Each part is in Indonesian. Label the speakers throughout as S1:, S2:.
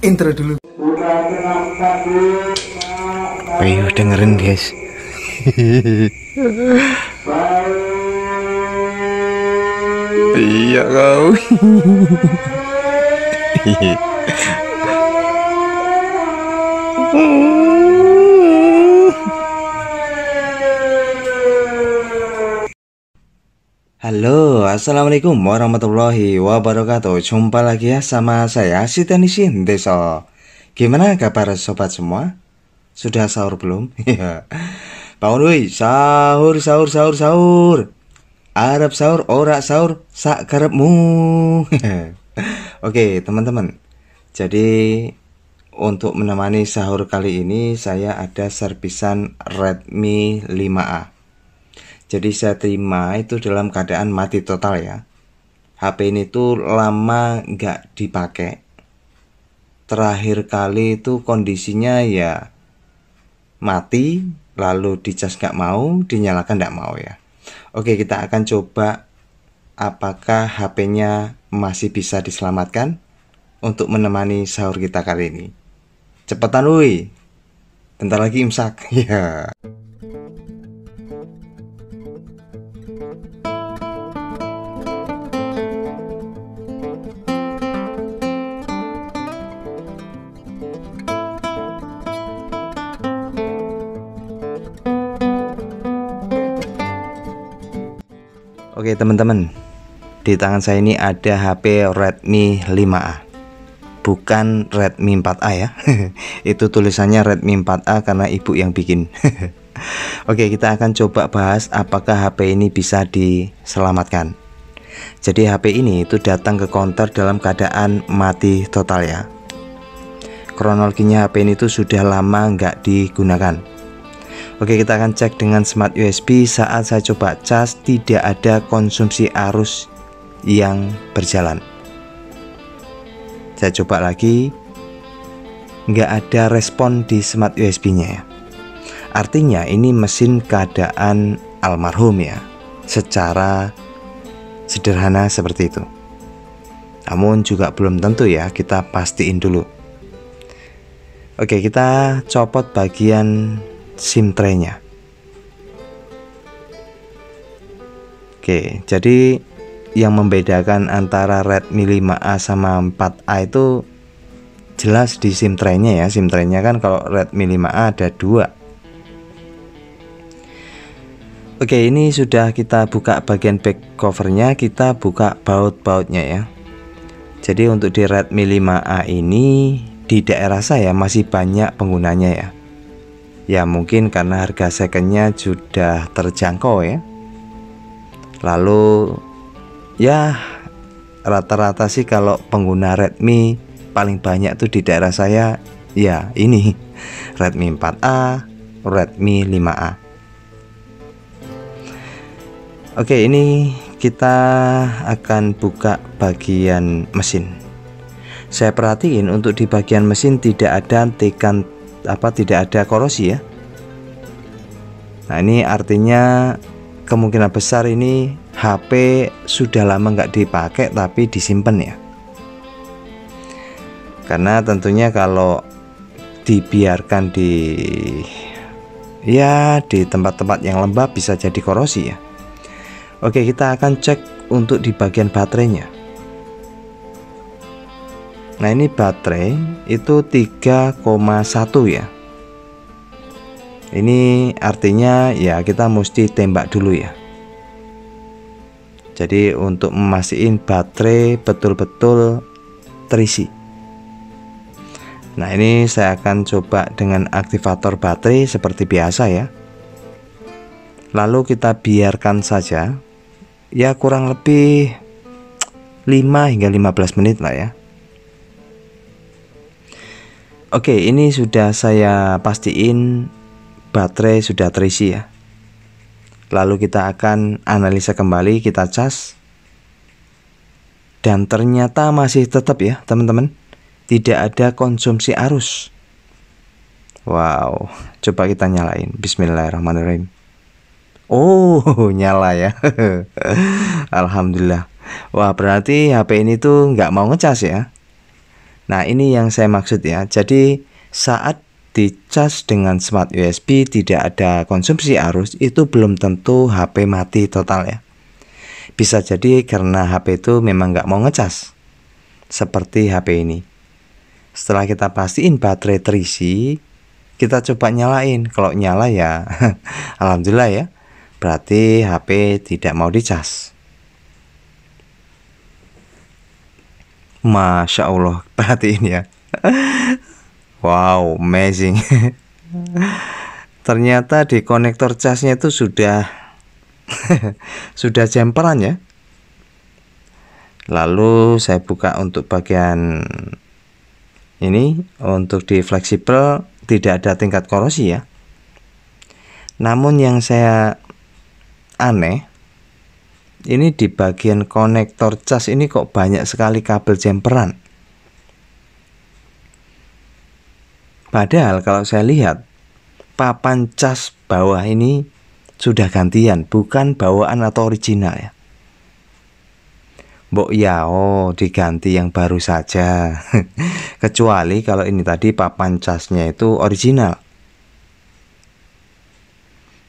S1: intro dulu Ayo dengerin guys Iya kau Hehehe Halo, Assalamualaikum warahmatullahi wabarakatuh Jumpa lagi ya sama saya, si Nishin Deso Gimana kabar sobat semua? Sudah sahur belum? Iya. Bangun woi, sahur, sahur, sahur, sahur Arab sahur, ora sahur, sak karepmu Oke teman-teman Jadi untuk menemani sahur kali ini saya ada servisan Redmi 5A jadi saya terima itu dalam keadaan mati total ya. HP ini tuh lama nggak dipakai. Terakhir kali itu kondisinya ya mati, lalu dicas nggak mau, dinyalakan nggak mau ya. Oke kita akan coba apakah HP-nya masih bisa diselamatkan untuk menemani sahur kita kali ini. Cepetan wuih, bentar lagi imsak ya. Yeah. Oke teman-teman Di tangan saya ini ada HP Redmi 5A Bukan Redmi 4A ya Itu tulisannya Redmi 4A karena ibu yang bikin Oke kita akan coba bahas apakah HP ini bisa diselamatkan Jadi HP ini itu datang ke konter dalam keadaan mati total ya Kronologinya HP ini itu sudah lama nggak digunakan Oke kita akan cek dengan smart USB saat saya coba cas tidak ada konsumsi arus yang berjalan saya coba lagi nggak ada respon di smart USB nya ya artinya ini mesin keadaan almarhum ya secara sederhana seperti itu namun juga belum tentu ya kita pastiin dulu Oke kita copot bagian SIM tray-nya. Oke, jadi yang membedakan antara Redmi 5A sama 4A itu jelas di SIM tray-nya ya. SIM tray-nya kan kalau Redmi 5A ada dua. Oke, ini sudah kita buka bagian back covernya, kita buka baut-bautnya ya. Jadi untuk di Redmi 5A ini di daerah saya masih banyak penggunanya ya ya mungkin karena harga secondnya sudah terjangkau ya lalu ya rata-rata sih kalau pengguna Redmi paling banyak tuh di daerah saya ya ini Redmi 4A Redmi 5A Oke ini kita akan buka bagian mesin saya perhatiin untuk di bagian mesin tidak ada tekan apa tidak ada korosi ya. Nah, ini artinya kemungkinan besar ini HP sudah lama nggak dipakai tapi disimpan ya. Karena tentunya kalau dibiarkan di ya di tempat-tempat yang lembab bisa jadi korosi ya. Oke, kita akan cek untuk di bagian baterainya. Nah ini baterai itu 3,1 ya Ini artinya ya kita mesti tembak dulu ya Jadi untuk memastikan baterai betul-betul terisi Nah ini saya akan coba dengan aktivator baterai seperti biasa ya Lalu kita biarkan saja Ya kurang lebih 5 hingga 15 menit lah ya Oke, ini sudah saya pastiin baterai sudah terisi ya. Lalu kita akan analisa kembali, kita cas. Dan ternyata masih tetap ya, teman-teman. Tidak ada konsumsi arus. Wow, coba kita nyalain. Bismillahirrahmanirrahim. Oh, nyala ya. Alhamdulillah. Wah, berarti HP ini tuh nggak mau ngecas ya. Nah, ini yang saya maksud ya. Jadi, saat dicas dengan smart USB tidak ada konsumsi arus, itu belum tentu HP mati total ya. Bisa jadi karena HP itu memang nggak mau ngecas. Seperti HP ini. Setelah kita pastiin baterai terisi, kita coba nyalain. Kalau nyala ya, alhamdulillah ya. Berarti HP tidak mau dicas. Masya Allah, perhatiin ya. wow, amazing. Ternyata di konektor casnya itu sudah sudah jemperan ya. Lalu saya buka untuk bagian ini untuk di fleksibel tidak ada tingkat korosi ya. Namun yang saya aneh ini di bagian konektor cas ini kok banyak sekali kabel jemperan padahal kalau saya lihat papan cas bawah ini sudah gantian bukan bawaan atau original ya Mbok ya, oh diganti yang baru saja kecuali kalau ini tadi papan casnya itu original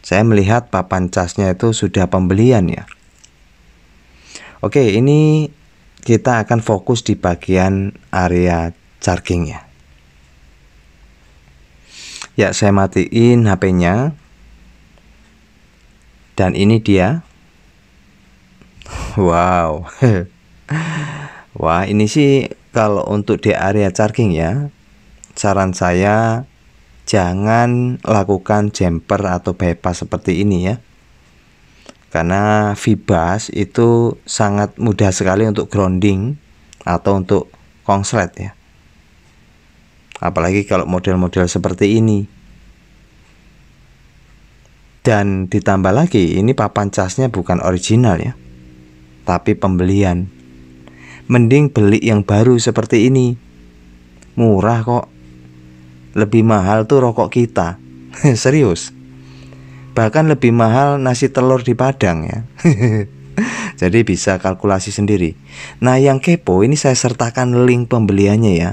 S1: saya melihat papan casnya itu sudah pembelian ya Oke, ini kita akan fokus di bagian area charging ya. Ya, saya matiin HP-nya. Dan ini dia. Wow. Wah, ini sih kalau untuk di area charging ya, saran saya jangan lakukan jumper atau bypass seperti ini ya karena Vibas itu sangat mudah sekali untuk grounding atau untuk konslet ya apalagi kalau model-model seperti ini dan ditambah lagi ini papan casnya bukan original ya tapi pembelian mending beli yang baru seperti ini murah kok lebih mahal tuh rokok kita serius bahkan lebih mahal nasi telur di Padang ya. Jadi bisa kalkulasi sendiri. Nah, yang kepo ini saya sertakan link pembeliannya ya.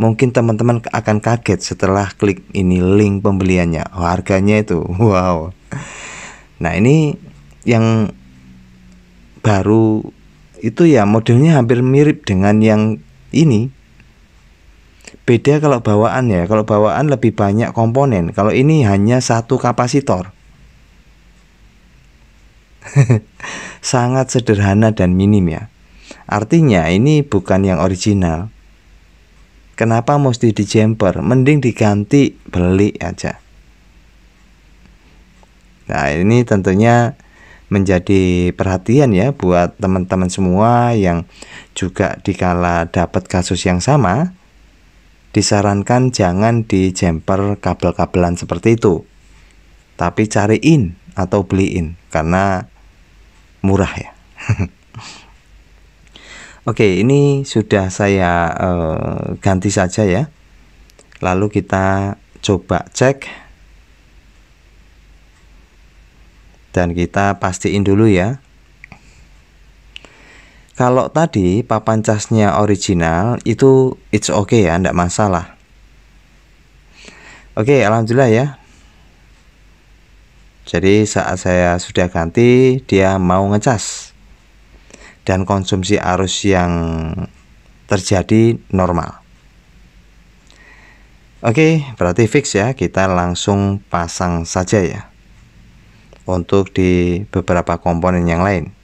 S1: Mungkin teman-teman akan kaget setelah klik ini link pembeliannya. Oh, harganya itu wow. Nah, ini yang baru itu ya modelnya hampir mirip dengan yang ini Beda kalau bawaan ya, kalau bawaan lebih banyak komponen. Kalau ini hanya satu kapasitor. Sangat sederhana dan minim ya. Artinya ini bukan yang original. Kenapa mesti di jumper? Mending diganti beli aja. Nah, ini tentunya menjadi perhatian ya buat teman-teman semua yang juga dikala dapat kasus yang sama disarankan jangan di jumper kabel-kabelan seperti itu. Tapi cariin atau beliin karena murah ya. Oke, ini sudah saya uh, ganti saja ya. Lalu kita coba cek dan kita pastiin dulu ya kalau tadi papan casnya original itu it's okay ya, tidak masalah. Oke, okay, alhamdulillah ya. Jadi saat saya sudah ganti, dia mau ngecas. Dan konsumsi arus yang terjadi normal. Oke, berarti fix ya, kita langsung pasang saja ya. Untuk di beberapa komponen yang lain.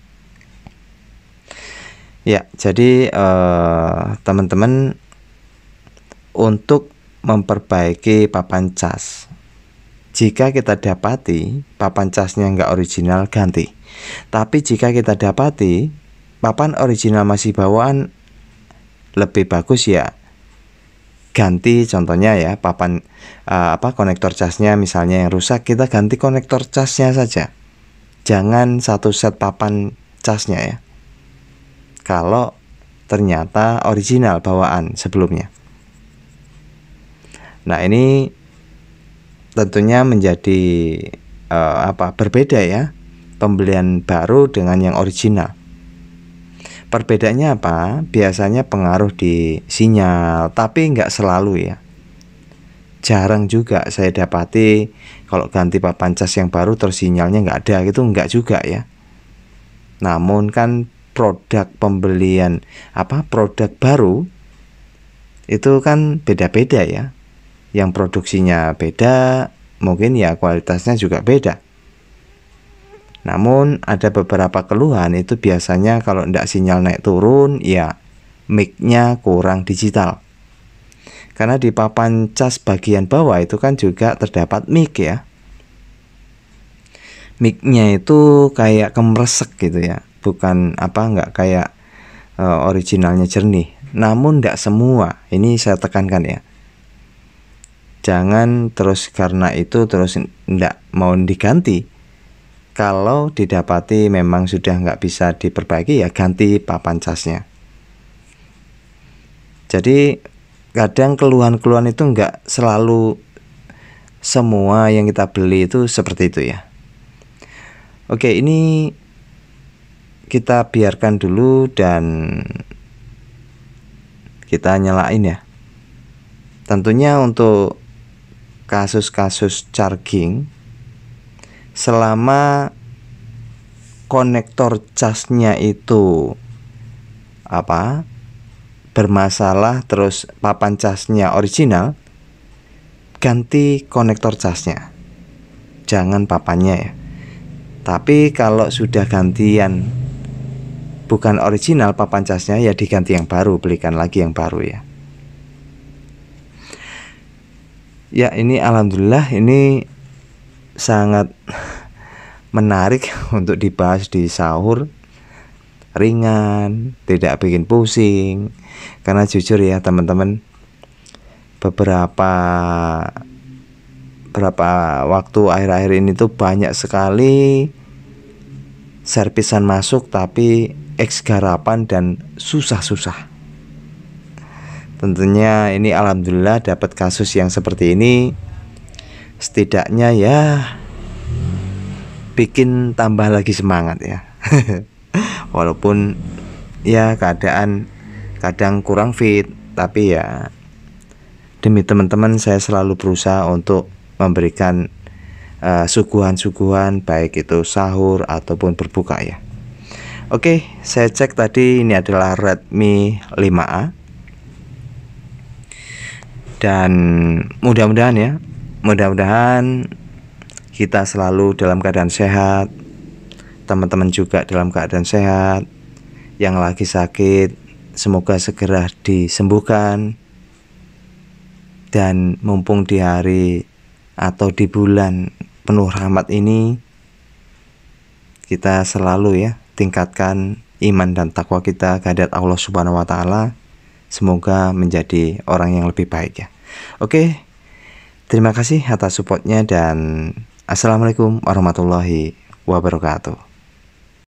S1: Ya, jadi eh, teman-teman uh, untuk memperbaiki papan cas, jika kita dapati papan casnya nggak original ganti. Tapi jika kita dapati papan original masih bawaan lebih bagus ya ganti contohnya ya papan uh, apa konektor casnya misalnya yang rusak kita ganti konektor casnya saja jangan satu set papan casnya ya kalau ternyata original bawaan sebelumnya. Nah, ini tentunya menjadi uh, apa? berbeda ya pembelian baru dengan yang original. Perbedaannya apa? Biasanya pengaruh di sinyal, tapi nggak selalu ya. Jarang juga saya dapati kalau ganti papan cas yang baru terus sinyalnya nggak ada gitu nggak juga ya. Namun kan produk pembelian apa produk baru itu kan beda-beda ya. Yang produksinya beda, mungkin ya kualitasnya juga beda. Namun ada beberapa keluhan itu biasanya kalau tidak sinyal naik turun ya micnya kurang digital. Karena di papan cas bagian bawah itu kan juga terdapat mic ya. micnya itu kayak kemresek gitu ya bukan apa nggak kayak uh, originalnya jernih. Namun tidak semua, ini saya tekankan ya. Jangan terus karena itu terus tidak mau diganti. Kalau didapati memang sudah nggak bisa diperbaiki ya ganti papan casnya. Jadi kadang keluhan-keluhan itu nggak selalu semua yang kita beli itu seperti itu ya. Oke, ini kita biarkan dulu dan kita nyalain ya tentunya untuk kasus-kasus charging selama konektor casnya itu apa bermasalah terus papan casnya original ganti konektor casnya jangan papannya ya tapi kalau sudah gantian bukan original papan casnya ya diganti yang baru belikan lagi yang baru ya ya ini alhamdulillah ini sangat menarik untuk dibahas di sahur ringan tidak bikin pusing karena jujur ya teman-teman beberapa beberapa waktu akhir-akhir ini tuh banyak sekali servisan masuk tapi eksgarapan dan susah-susah. Tentunya ini alhamdulillah dapat kasus yang seperti ini setidaknya ya bikin tambah lagi semangat ya. Walaupun ya keadaan kadang kurang fit tapi ya demi teman-teman saya selalu berusaha untuk memberikan uh, suguhan-suguhan baik itu sahur ataupun berbuka ya. Oke, saya cek tadi ini adalah Redmi 5A. Dan mudah-mudahan ya, mudah-mudahan kita selalu dalam keadaan sehat. Teman-teman juga dalam keadaan sehat. Yang lagi sakit semoga segera disembuhkan. Dan mumpung di hari atau di bulan penuh rahmat ini kita selalu ya tingkatkan iman dan takwa kita kehadirat Allah Subhanahu wa taala. Semoga menjadi orang yang lebih baik ya. Oke. Terima kasih atas supportnya dan Assalamualaikum warahmatullahi wabarakatuh.